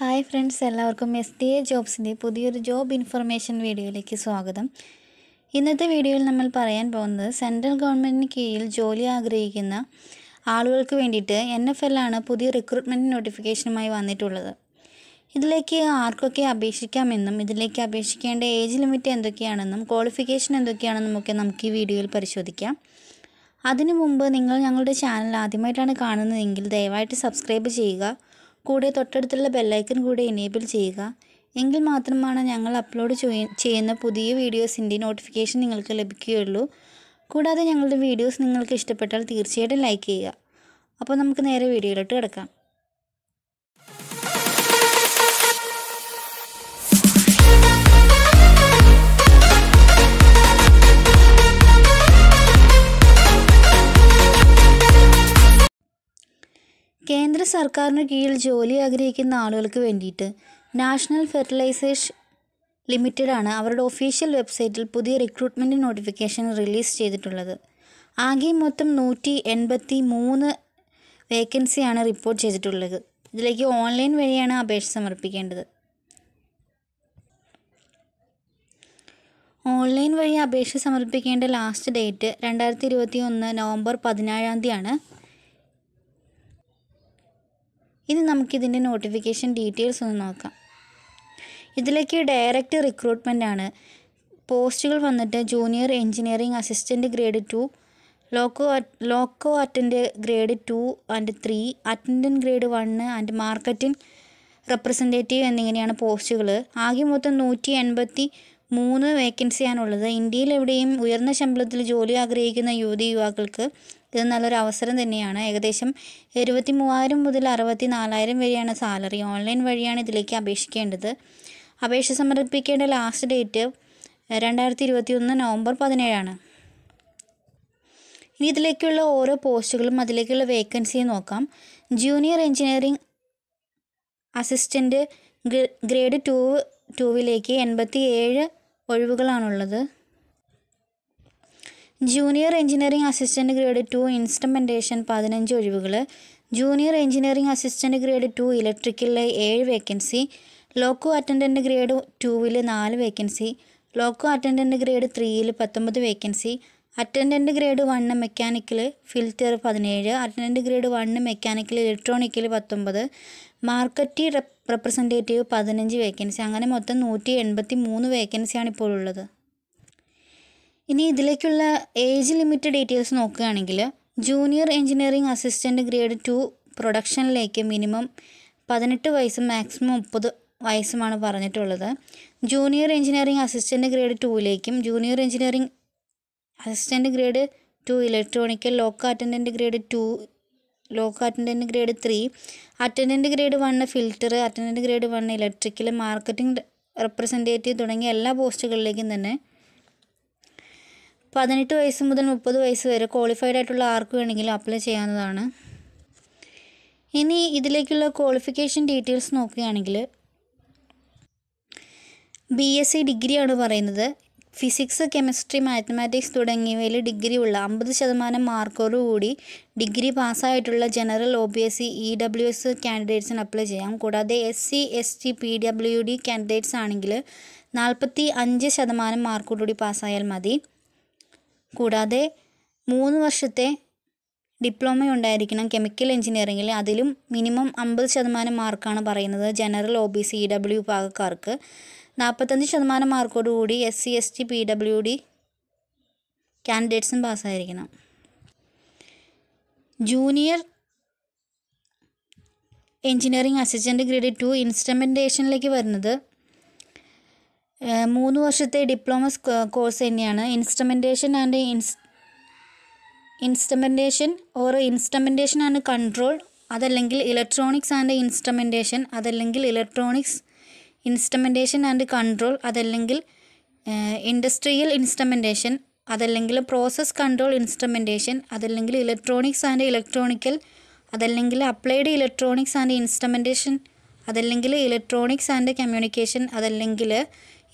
hi friends എല്ലാവർക്കും S D A ജോബ്സിൻ്റെ പുതിയൊരു ജോബ് ഇൻഫർമേഷൻ വീഡിയോയിലേക്ക് സ്വാഗതം ഇന്നത്തെ വീഡിയോയിൽ നമ്മൾ പറയാൻ പോകുന്നത് സെൻട്രൽ ഗവൺമെൻറ്റിന് കീഴിൽ ജോലി ആഗ്രഹിക്കുന്ന ആളുകൾക്ക് വേണ്ടിയിട്ട് എൻ എഫ് എല്ലാണ് പുതിയ റിക്രൂട്ട്മെൻറ്റ് നോട്ടിഫിക്കേഷനുമായി വന്നിട്ടുള്ളത് ഇതിലേക്ക് ആർക്കൊക്കെ അപേക്ഷിക്കാമെന്നും ഇതിലേക്ക് അപേക്ഷിക്കേണ്ട ഏജ് ലിമിറ്റ് എന്തൊക്കെയാണെന്നും ക്വാളിഫിക്കേഷൻ എന്തൊക്കെയാണെന്നും ഒക്കെ നമുക്ക് ഈ വീഡിയോയിൽ പരിശോധിക്കാം അതിനു മുമ്പ് നിങ്ങൾ ഞങ്ങളുടെ ചാനൽ ആദ്യമായിട്ടാണ് കാണുന്നതെങ്കിൽ ദയവായിട്ട് സബ്സ്ക്രൈബ് ചെയ്യുക കൂടെ തൊട്ടടുത്തുള്ള ബെല്ലൈക്കൻ കൂടെ എനേബിൾ ചെയ്യുക എങ്കിൽ മാത്രമാണ് ഞങ്ങൾ അപ്ലോഡ് ചെയ്യുന്ന പുതിയ വീഡിയോസിൻ്റെ നോട്ടിഫിക്കേഷൻ നിങ്ങൾക്ക് ലഭിക്കുകയുള്ളൂ കൂടാതെ ഞങ്ങളുടെ വീഡിയോസ് നിങ്ങൾക്ക് ഇഷ്ടപ്പെട്ടാൽ തീർച്ചയായിട്ടും ലൈക്ക് ചെയ്യുക അപ്പോൾ നമുക്ക് നേരെ വീഡിയോയിലോട്ട് കിടക്കാം സർക്കാരിന് കീഴിൽ ജോലി ആഗ്രഹിക്കുന്ന ആളുകൾക്ക് വേണ്ടിയിട്ട് നാഷണൽ ഫെർട്ടിലൈസേഷൻ ലിമിറ്റഡാണ് അവരുടെ ഒഫീഷ്യൽ വെബ്സൈറ്റിൽ പുതിയ റിക്രൂട്ട്മെൻറ്റ് നോട്ടിഫിക്കേഷൻ റിലീസ് ചെയ്തിട്ടുള്ളത് ആകെ മൊത്തം നൂറ്റി എൺപത്തി മൂന്ന് വേക്കൻസിയാണ് റിപ്പോർട്ട് ചെയ്തിട്ടുള്ളത് ഇതിലേക്ക് ഓൺലൈൻ വഴിയാണ് അപേക്ഷ സമർപ്പിക്കേണ്ടത് ഓൺലൈൻ വഴി അപേക്ഷ സമർപ്പിക്കേണ്ട ലാസ്റ്റ് ഡേറ്റ് രണ്ടായിരത്തി ഇരുപത്തി ഒന്ന് നവംബർ പതിനാഴാം തീയതിയാണ് ഇനി നമുക്കിതിൻ്റെ നോട്ടിഫിക്കേഷൻ ഡീറ്റെയിൽസ് ഒന്ന് നോക്കാം ഇതിലേക്ക് ഡയറക്റ്റ് റിക്രൂട്ട്മെൻ്റ് ആണ് പോസ്റ്റുകൾ വന്നിട്ട് junior engineering assistant grade two loco loco attend grade two and three attendant grade one and marketing representative എന്നിങ്ങനെയാണ് പോസ്റ്റുകൾ ആകെ മൊത്തം നൂറ്റി എൺപത്തി മൂന്ന് വേക്കൻസിയാണുള്ളത് ഇന്ത്യയിൽ എവിടെയും ഉയർന്ന ശമ്പളത്തിൽ ജോലി ആഗ്രഹിക്കുന്ന യുവതി യുവാക്കൾക്ക് ഇത് നല്ലൊരു അവസരം തന്നെയാണ് ഏകദേശം എഴുപത്തി മൂവായിരം മുതൽ അറുപത്തി നാലായിരം വരെയാണ് സാലറി ഓൺലൈൻ വഴിയാണ് ഇതിലേക്ക് അപേക്ഷിക്കേണ്ടത് അപേക്ഷ സമർപ്പിക്കേണ്ട ലാസ്റ്റ് ഡേറ്റ് രണ്ടായിരത്തി ഇരുപത്തി ഒന്ന് നവംബർ പതിനേഴാണ് ഇനി ഇതിലേക്കുള്ള ഓരോ പോസ്റ്റുകളും അതിലേക്കുള്ള വേക്കൻസിയും നോക്കാം junior engineering assistant grade two ടുവിലേക്ക് എൺപത്തി ഏഴ് ഒഴിവുകളാണുള്ളത് junior engineering assistant grade two instrumentation പതിനഞ്ച് ഒഴിവുകൾ junior engineering assistant grade two ഇലക്ട്രിക്കലിലെ ഏഴ് വേക്കൻസി ലോക്കോ അറ്റൻഡൻറ്റ് ഗ്രേഡ് ടുവിൽ നാല് വേക്കൻസി ലോക്കോ അറ്റൻഡൻറ്റ് ഗ്രേഡ് ത്രീയിൽ പത്തൊമ്പത് vacancy attendant grade one mechanical filter പതിനേഴ് attendant grade one mechanical electronical പത്തൊമ്പത് മാർക്കറ്റി റെപ്രസെൻറ്റേറ്റീവ് പതിനഞ്ച് വേക്കൻസി അങ്ങനെ മൊത്തം നൂറ്റി എൺപത്തി മൂന്ന് വേക്കൻസിയാണ് ഇപ്പോൾ ഉള്ളത് ഇനി ഇതിലേക്കുള്ള ഏജ് ലിമിറ്റ് ഡീറ്റെയിൽസ് നോക്കുകയാണെങ്കിൽ junior engineering assistant grade two പ്രൊഡക്ഷനിലേക്ക് മിനിമം പതിനെട്ട് വയസ്സും മാക്സിമം മുപ്പത് വയസ്സുമാണ് പറഞ്ഞിട്ടുള്ളത് ജൂനിയർ എഞ്ചിനീയറിംഗ് അസിസ്റ്റൻറ്റ് ഗ്രേഡ് ടുവിലേക്കും junior engineering assistant grade two electronical loco attendant grade two loco attendant grade three attendant grade one filter attendant grade one electrical marketing representative തുടങ്ങിയ എല്ലാ പോസ്റ്റുകളിലേക്കും തന്നെ പതിനെട്ട് വയസ്സ് മുതൽ മുപ്പത് വയസ്സ് വരെ ക്വാളിഫൈഡ് ആയിട്ടുള്ള ആർക്ക് വേണമെങ്കിലും അപ്ലൈ ചെയ്യാവുന്നതാണ് ഇനി ഇതിലേക്കുള്ള ക്വാളിഫിക്കേഷൻ ഡീറ്റെയിൽസ് നോക്കുകയാണെങ്കിൽ ബി എസ് സി ഡിഗ്രിയാണ് പറയുന്നത് ഫിസിക്സ് കെമിസ്ട്രി മാത്തമാറ്റിക്സ് തുടങ്ങിയവയിൽ ഡിഗ്രി ഉള്ള അമ്പത് ശതമാനം മാർക്കോടുകൂടി ഡിഗ്രി പാസ്സായിട്ടുള്ള general O B S C E W S apply ചെയ്യാം കൂടാതെ S C S T P W D candidates ആണെങ്കിൽ നാൽപ്പത്തി അഞ്ച് ശതമാനം മാർക്കോടുകൂടി പാസ്സായാൽ മതി കൂടാതെ മൂന്ന് വർഷത്തെ ഡിപ്ലോമ ഉണ്ടായിരിക്കണം കെമിക്കൽ എഞ്ചിനീയറിംഗിൽ അതിലും മിനിമം അമ്പത് ശതമാനം മാർക്കാണ് പറയുന്നത് general O B C E W വിഭാഗക്കാർക്ക് നാൽപ്പത്തഞ്ച് ശതമാനം മാർക്കോടുകൂടി S C S T P W D കാൻഡിഡേറ്റ്സും പാസ്സായിരിക്കണം junior engineering assistant grade two ഇൻസ്ട്രമെൻറ്റേഷനിലേക്ക് വരുന്നത് മൂന്ന് വർഷത്തെ ഡിപ്ലോമ കോഴ്സ് തന്നെയാണ് ഇൻസ്ട്രമെൻറ്റേഷൻ ആൻഡ് ഇൻസ് instrumentation or instrumentation and control അതല്ലെങ്കിൽ ഇലക്ട്രോണിക്സ് ആൻഡ് ഇൻസ്ട്രുമെൻറ്റേഷൻ അതല്ലെങ്കിൽ ഇലക്ട്രോണിക്സ് ഇൻസ്ട്രുമെൻറ്റേഷൻ ആൻഡ് കൺട്രോൾ അതല്ലെങ്കിൽ ഇൻഡസ്ട്രിയൽ ഇൻസ്ട്രുമെൻറ്റേഷൻ അതല്ലെങ്കിൽ പ്രോസസ് കൺട്രോൾ ഇൻസ്ട്രുമെൻറ്റേഷൻ അതല്ലെങ്കിൽ ഇലക്ട്രോണിക്സ് ആൻഡ് ഇലക്ട്രോണിക്കൽ അതല്ലെങ്കിൽ അപ്ലൈഡ് ഇലക്ട്രോണിക്സ് ആൻഡ് ഇൻസ്ട്രുമെൻറ്റേഷൻ അതല്ലെങ്കിൽ ഇലക്ട്രോണിക്സ് ആൻഡ് കമ്മ്യൂണിക്കേഷൻ അതല്ലെങ്കിൽ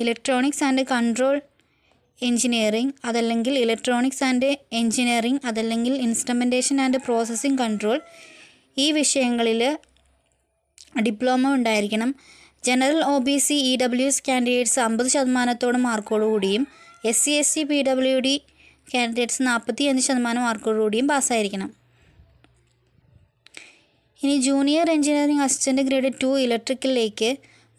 ഇലക്ട്രോണിക്സ് ആൻഡ് കൺട്രോൾ എഞ്ചിനീയറിംഗ് അതല്ലെങ്കിൽ electronics and engineering അതല്ലെങ്കിൽ ഇൻസ്ട്രുമെൻറ്റേഷൻ ആൻഡ് പ്രോസസ്സിംഗ് കൺട്രോൾ ഈ വിഷയങ്ങളിൽ ഡിപ്ലോമ ഉണ്ടായിരിക്കണം general O B C E W S candidates അമ്പത് ശതമാനത്തോളം മാർക്കോടുകൂടിയും S C S C P W D candidates നാൽപ്പത്തി അഞ്ച് ശതമാനം മാർക്കോടുകൂടിയും പാസ്സായിരിക്കണം ഇനി junior engineering assistant grade two ഇലക്ട്രിക്കലിലേക്ക്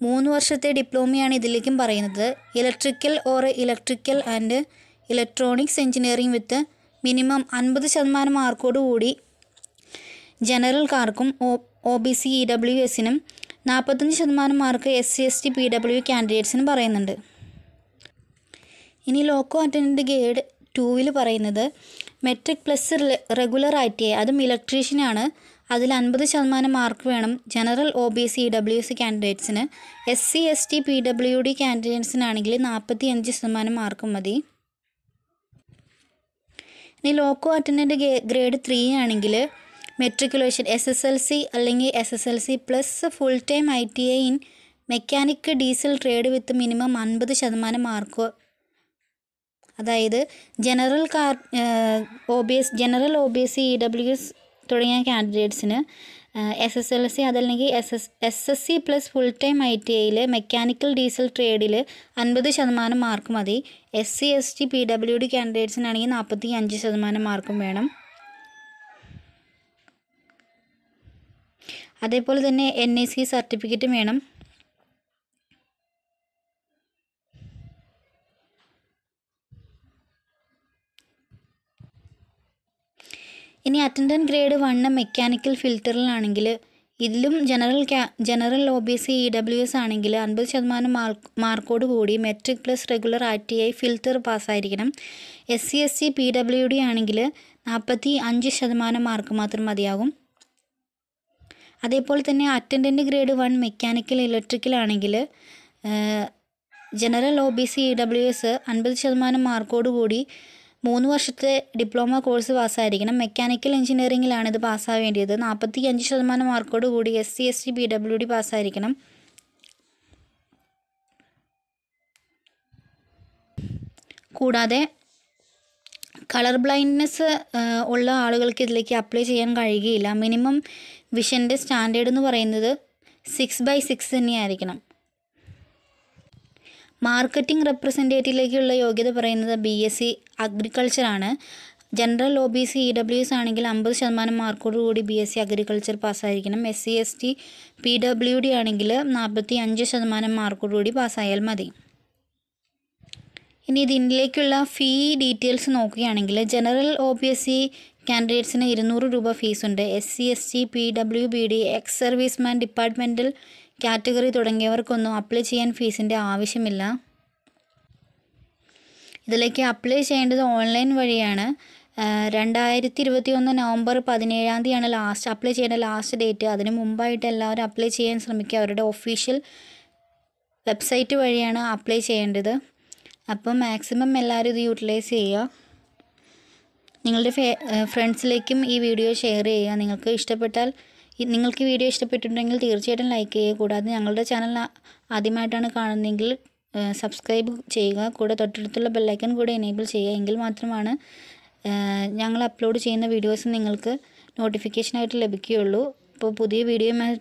മൂന്ന് വർഷത്തെ ഡിപ്ലോമയാണ് ഇതിലേക്കും പറയുന്നത് electrical or electrical and electronics engineering with minimum അൻപത് ശതമാനം മാർക്കോടുകൂടി ജനറൽക്കാർക്കും O O B C E W എസിനും നാൽപ്പത്തഞ്ച് ശതമാനം mark S C S T P W ക്യാൻഡിഡേറ്റ്സിനും പറയുന്നുണ്ട് ഇനി ലോക്കോ അറ്റൻഡൻ്റ് ഗേഡ് ടൂവിൽ പറയുന്നത് മെട്രിക് പ്ലസ് റെഗുലർ ആയിട്ടേ അതും ഇലക്ട്രീഷ്യനാണ് അതിൽ അൻപത് ശതമാനം മാർക്ക് വേണം general O B C W C കാൻഡിഡേറ്റ്സിന് S C S T P W D കാൻഡിഡേറ്റ്സിനാണെങ്കിൽ നാൽപ്പത്തി അഞ്ച് ശതമാനം മാർക്കും മതി ഇനി ലോക്കോ അറ്റൻഡൻറ്റ് ഗ്രേഡ് ത്രീ ആണെങ്കിൽ matriculation S S L C അല്ലെങ്കിൽ S S L C plus full time I T I in mechanic diesel trade with minimum അൻപത് ശതമാനം മാർക്ക് അതായത് ജനറൽ കാർ O B S general O B S E W S തുടങ്ങിയ കാൻഡിഡേറ്റ്സിന് S S L C അതല്ലെങ്കിൽ S S S S C plus full time I T ഐയിൽ mechanical diesel ട്രേഡിൽ അൻപത് ശതമാനം മാർക്ക് മതി S C S T P W D കാൻഡിഡേറ്റ്സിനാണെങ്കിൽ നാൽപ്പത്തി അഞ്ച് ശതമാനം മാർക്കും വേണം അതേപോലെ തന്നെ എൻ ഐ സി സർട്ടിഫിക്കറ്റും വേണം ഇനി അറ്റൻഡൻ ഗ്രേഡ് വണ്ണ് മെക്കാനിക്കൽ ഫിൽറ്ററിലാണെങ്കിൽ ഇതിലും general general O B C E W S ആണെങ്കിൽ അൻപത് ശതമാനം മാർക്കോട് കൂടി matric plus regular R T I filter പാസ്സായിരിക്കണം S C S C P W D ആണെങ്കിൽ നാൽപ്പത്തി അഞ്ച് ശതമാനം മാർക്ക് മാത്രം മതിയാകും അതേപോലെ തന്നെ attendant grade one mechanical electrical ആണെങ്കിൽ general O B C E W S അൻപത് ശതമാനം മാർക്കോട് കൂടി മൂന്ന് വർഷത്തെ ഡിപ്ലോമ കോഴ്സ് പാസ്സായിരിക്കണം മെക്കാനിക്കൽ എഞ്ചിനീയറിംഗിലാണ് ഇത് പാസ്സാവേണ്ടിയത് നാൽപ്പത്തി അഞ്ച് ശതമാനം മാർക്കോട് കൂടി S C S T P W D പാസ്സായിരിക്കണം കൂടാതെ കളർ ബ്ലൈൻഡ്നെസ് ഉള്ള ആളുകൾക്ക് ഇതിലേക്ക് അപ്ലൈ ചെയ്യാൻ കഴിയുകയില്ല മിനിമം വിഷൻ്റെ സ്റ്റാൻഡേർഡ് എന്ന് പറയുന്നത് സിക്സ് ബൈ സിക്സ് തന്നെയായിരിക്കണം മാർക്കറ്റിംഗ് റെപ്രസെൻറ്റേറ്റീവിലേക്കുള്ള യോഗ്യത പറയുന്നത് ബി എസ് സി അഗ്രികൾച്ചറാണ് general O B C E W S ആണെങ്കിൽ അമ്പത് ശതമാനം മാർക്കോടുകൂടി ബി എസ് സി അഗ്രികൾച്ചർ പാസ്സായിരിക്കണം S C S T P W D ആണെങ്കിൽ നാൽപ്പത്തി അഞ്ച് ശതമാനം മാർക്കോടുകൂടി പാസ്സായാൽ മതി ഇനി ഇതിലേക്കുള്ള ഫീ ഡീറ്റെയിൽസ് നോക്കുകയാണെങ്കിൽ general O B S C കാൻഡിഡേറ്റ്സിന് ഇരുന്നൂറ് രൂപ ഫീസുണ്ട് S C S T P W B D ex serviceman departmental category തുടങ്ങിയവർക്കൊന്നും അപ്ലൈ ചെയ്യാൻ ഫീസിൻ്റെ ആവശ്യമില്ല ഇതിലേക്ക് അപ്ലൈ ചെയ്യേണ്ടത് ഓൺലൈൻ വഴിയാണ് രണ്ടായിരത്തി ഇരുപത്തി ഒന്ന് നവംബർ പതിനേഴാം തീയതിയാണ് ലാസ്റ്റ് അപ്ലൈ ചെയ്യേണ്ട ലാസ്റ്റ് ഡേറ്റ് അതിന് മുമ്പായിട്ട് എല്ലാവരും അപ്ലൈ ചെയ്യാൻ ശ്രമിക്കുക അവരുടെ ഒഫീഷ്യൽ വെബ്സൈറ്റ് വഴിയാണ് അപ്ലൈ ചെയ്യേണ്ടത് അപ്പോൾ മാക്സിമം എല്ലാവരും ഇത് യൂട്ടിലൈസ് ചെയ്യുക നിങ്ങളുടെ ഫ്രണ്ട്സിലേക്കും ഈ വീഡിയോ ഷെയർ ചെയ്യുക നിങ്ങൾക്ക് ഇഷ്ടപ്പെട്ടാൽ നിങ്ങൾക്ക് വീഡിയോ ഇഷ്ടപ്പെട്ടിട്ടുണ്ടെങ്കിൽ തീർച്ചയായിട്ടും ലൈക്ക് ചെയ്യുക കൂടാതെ ഞങ്ങളുടെ ചാനൽ ആദ്യമായിട്ടാണ് കാണുന്നതെങ്കിൽ സബ്സ്ക്രൈബ് ചെയ്യുക കൂടെ തൊട്ടടുത്തുള്ള ബെല്ലൈക്കൺ കൂടെ എനേബിൾ ചെയ്യുക എങ്കിൽ മാത്രമാണ് ഞങ്ങൾ അപ്ലോഡ് ചെയ്യുന്ന വീഡിയോസ് നിങ്ങൾക്ക് നോട്ടിഫിക്കേഷനായിട്ട് ലഭിക്കുകയുള്ളൂ അപ്പോൾ പുതിയ വീഡിയോ